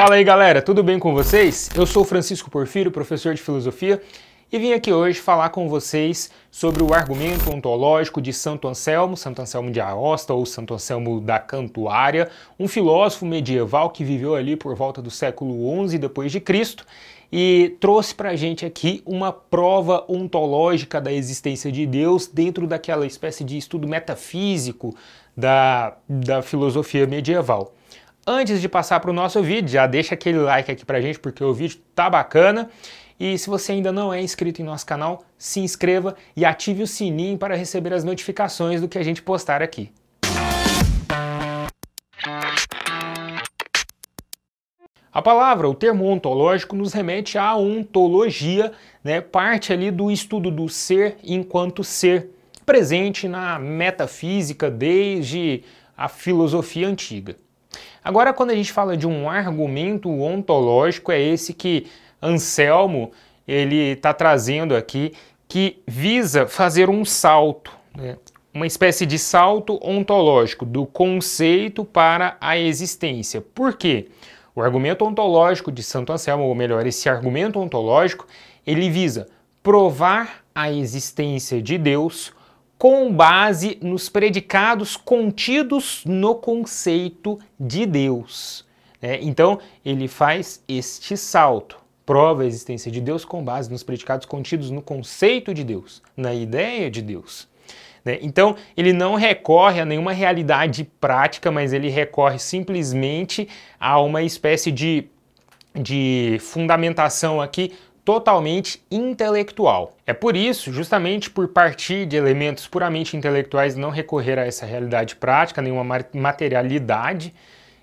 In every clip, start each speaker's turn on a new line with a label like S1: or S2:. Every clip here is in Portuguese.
S1: Fala aí galera, tudo bem com vocês? Eu sou Francisco Porfírio, professor de filosofia, e vim aqui hoje falar com vocês sobre o argumento ontológico de Santo Anselmo, Santo Anselmo de Aosta ou Santo Anselmo da Cantuária, um filósofo medieval que viveu ali por volta do século XI depois de Cristo e trouxe para a gente aqui uma prova ontológica da existência de Deus dentro daquela espécie de estudo metafísico da, da filosofia medieval. Antes de passar para o nosso vídeo, já deixa aquele like aqui a gente porque o vídeo tá bacana. E se você ainda não é inscrito em nosso canal, se inscreva e ative o sininho para receber as notificações do que a gente postar aqui. A palavra, o termo ontológico, nos remete à ontologia, né, parte ali do estudo do ser enquanto ser, presente na metafísica desde a filosofia antiga. Agora, quando a gente fala de um argumento ontológico, é esse que Anselmo ele está trazendo aqui, que visa fazer um salto, né? uma espécie de salto ontológico do conceito para a existência. Por quê? O argumento ontológico de Santo Anselmo, ou melhor, esse argumento ontológico, ele visa provar a existência de Deus com base nos predicados contidos no conceito de Deus. Né? Então, ele faz este salto. Prova a existência de Deus com base nos predicados contidos no conceito de Deus, na ideia de Deus. Né? Então, ele não recorre a nenhuma realidade prática, mas ele recorre simplesmente a uma espécie de, de fundamentação aqui totalmente intelectual. É por isso, justamente por partir de elementos puramente intelectuais e não recorrer a essa realidade prática, nenhuma materialidade,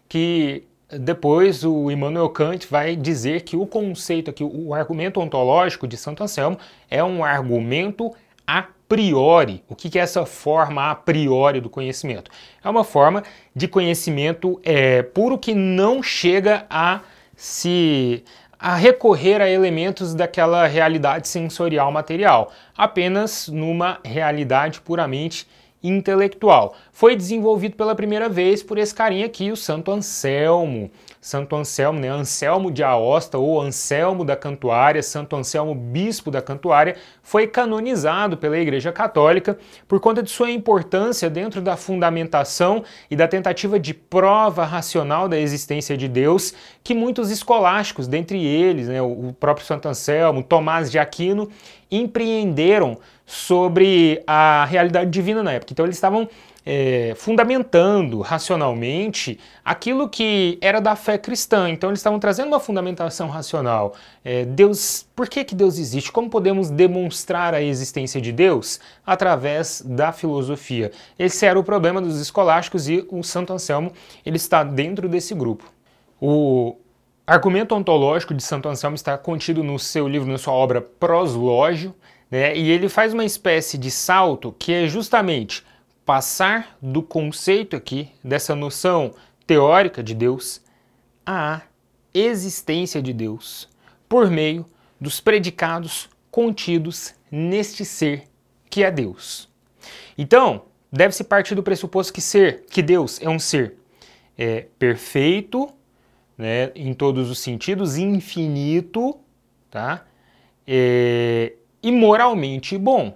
S1: que depois o Immanuel Kant vai dizer que o conceito aqui, o argumento ontológico de Santo Anselmo é um argumento a priori. O que é essa forma a priori do conhecimento? É uma forma de conhecimento é, puro que não chega a se a recorrer a elementos daquela realidade sensorial material, apenas numa realidade puramente intelectual. Foi desenvolvido pela primeira vez por esse carinha aqui, o Santo Anselmo. Santo Anselmo, né? Anselmo de Aosta ou Anselmo da Cantuária, Santo Anselmo, bispo da Cantuária, foi canonizado pela Igreja Católica por conta de sua importância dentro da fundamentação e da tentativa de prova racional da existência de Deus que muitos escolásticos, dentre eles né, o próprio Santo Anselmo, Tomás de Aquino, empreenderam sobre a realidade divina na época. Então eles estavam é, fundamentando racionalmente aquilo que era da fé cristã. Então eles estavam trazendo uma fundamentação racional. É, Deus, por que, que Deus existe? Como podemos demonstrar a existência de Deus através da filosofia? Esse era o problema dos escolásticos e o Santo Anselmo ele está dentro desse grupo. O argumento ontológico de Santo Anselmo está contido no seu livro, na sua obra Proslógio, né? E ele faz uma espécie de salto que é justamente passar do conceito aqui, dessa noção teórica de Deus, à existência de Deus, por meio dos predicados contidos neste ser que é Deus. Então, deve-se partir do pressuposto que ser, que Deus é um ser é, perfeito, né, em todos os sentidos, infinito, tá? É, e moralmente bom.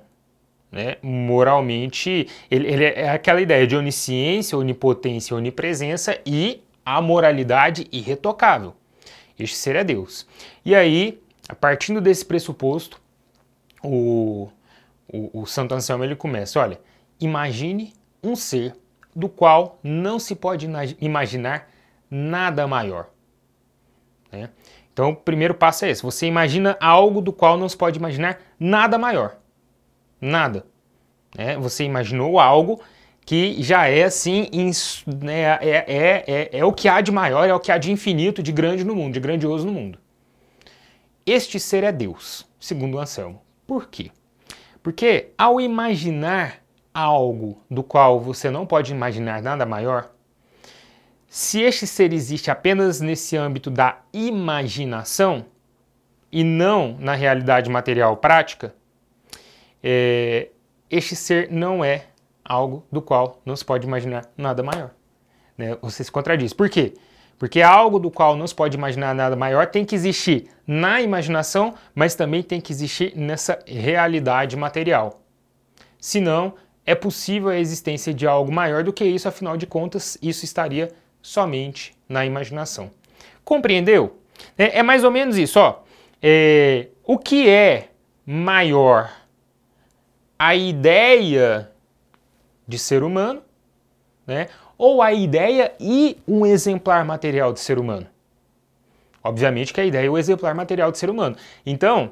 S1: Né? Moralmente, ele, ele é aquela ideia de onisciência, onipotência, onipresença e a moralidade irretocável. Este seria é Deus. E aí, a partindo desse pressuposto, o, o, o Santo Anselmo ele começa: olha, imagine um ser do qual não se pode imaginar nada maior. Né? Então, o primeiro passo é esse. Você imagina algo do qual não se pode imaginar nada maior. Nada. É, você imaginou algo que já é assim, né, é, é, é, é o que há de maior, é o que há de infinito, de grande no mundo, de grandioso no mundo. Este ser é Deus, segundo Anselmo. Por quê? Porque ao imaginar algo do qual você não pode imaginar nada maior, se este ser existe apenas nesse âmbito da imaginação e não na realidade material prática, é, este ser não é algo do qual não se pode imaginar nada maior. Né? Você se contradiz. Por quê? Porque algo do qual não se pode imaginar nada maior tem que existir na imaginação, mas também tem que existir nessa realidade material. Senão, é possível a existência de algo maior do que isso, afinal de contas, isso estaria somente na imaginação. Compreendeu? É, é mais ou menos isso. Ó. É, o que é maior? A ideia de ser humano, né? ou a ideia e um exemplar material de ser humano? Obviamente que a ideia é o exemplar material de ser humano. Então,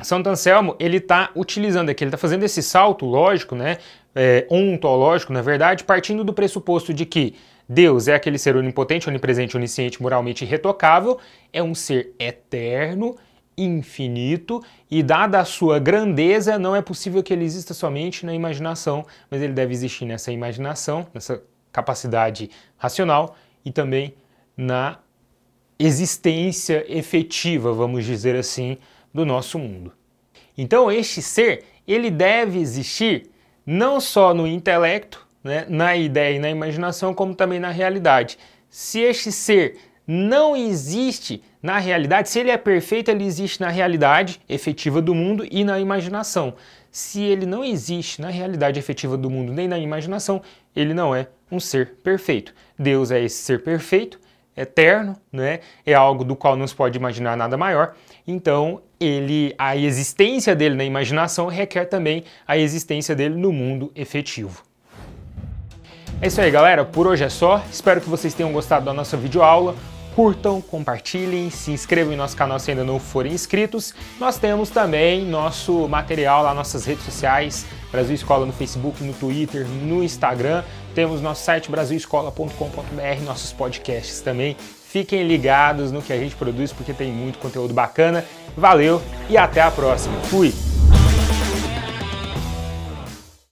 S1: Santo Anselmo, ele está utilizando aqui, ele está fazendo esse salto lógico, né, é, ontológico, na verdade, partindo do pressuposto de que Deus é aquele ser onipotente, onipresente, onisciente, moralmente irretocável, é um ser eterno, infinito e, dada a sua grandeza, não é possível que ele exista somente na imaginação, mas ele deve existir nessa imaginação, nessa capacidade racional e também na existência efetiva, vamos dizer assim, do nosso mundo. Então, este ser, ele deve existir não só no intelecto, né, na ideia e na imaginação, como também na realidade. Se este ser não existe na realidade, se ele é perfeito, ele existe na realidade efetiva do mundo e na imaginação. Se ele não existe na realidade efetiva do mundo nem na imaginação, ele não é um ser perfeito. Deus é esse ser perfeito, eterno, né? é algo do qual não se pode imaginar nada maior. Então, ele, a existência dele na imaginação requer também a existência dele no mundo efetivo. É isso aí, galera. Por hoje é só. Espero que vocês tenham gostado da nossa videoaula. Curtam, compartilhem, se inscrevam em nosso canal se ainda não forem inscritos. Nós temos também nosso material lá, nossas redes sociais, Brasil Escola no Facebook, no Twitter, no Instagram. Temos nosso site brasilescola.com.br, nossos podcasts também. Fiquem ligados no que a gente produz porque tem muito conteúdo bacana. Valeu e até a próxima. Fui!